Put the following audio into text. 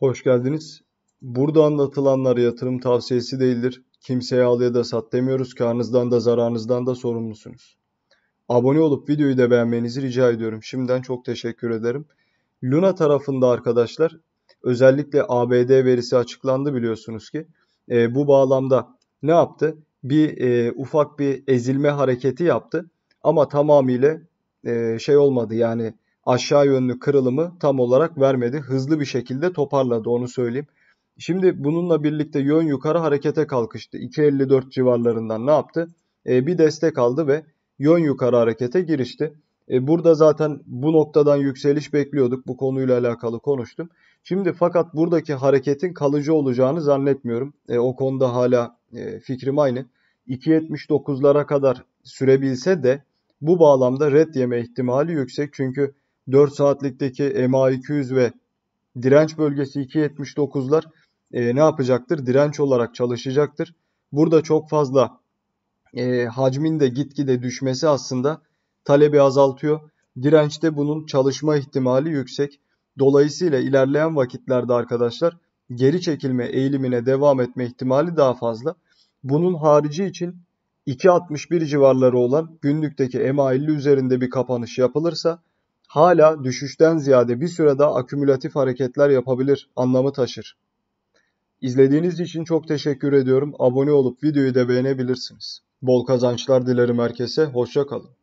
Hoş geldiniz. Burada anlatılanlar yatırım tavsiyesi değildir. Kimseye al ya da sat demiyoruz. Karnınızdan da zararınızdan da sorumlusunuz. Abone olup videoyu da beğenmenizi rica ediyorum. Şimdiden çok teşekkür ederim. Luna tarafında arkadaşlar özellikle ABD verisi açıklandı biliyorsunuz ki. E, bu bağlamda ne yaptı? Bir e, ufak bir ezilme hareketi yaptı ama tamamıyla e, şey olmadı yani aşağı yönlü kırılımı tam olarak vermedi. Hızlı bir şekilde toparladı onu söyleyeyim. Şimdi bununla birlikte yön yukarı harekete kalkıştı. 2.54 civarlarından ne yaptı? E, bir destek aldı ve yön yukarı harekete girişti. E, burada zaten bu noktadan yükseliş bekliyorduk. Bu konuyla alakalı konuştum. Şimdi fakat buradaki hareketin kalıcı olacağını zannetmiyorum. E, o konuda hala e, fikrim aynı. 2.79'lara kadar sürebilse de bu bağlamda red yeme ihtimali yüksek. Çünkü 4 saatlikteki MA 200 ve direnç bölgesi 2.79'lar e, ne yapacaktır? Direnç olarak çalışacaktır. Burada çok fazla e, hacmin de gitgide düşmesi aslında talebi azaltıyor. Dirençte bunun çalışma ihtimali yüksek. Dolayısıyla ilerleyen vakitlerde arkadaşlar geri çekilme eğilimine devam etme ihtimali daha fazla. Bunun harici için 2.61 civarları olan günlükteki MA50 üzerinde bir kapanış yapılırsa hala düşüşten ziyade bir sürede akümülatif hareketler yapabilir anlamı taşır. İzlediğiniz için çok teşekkür ediyorum. Abone olup videoyu da beğenebilirsiniz. Bol kazançlar dilerim herkese. Hoşça kalın.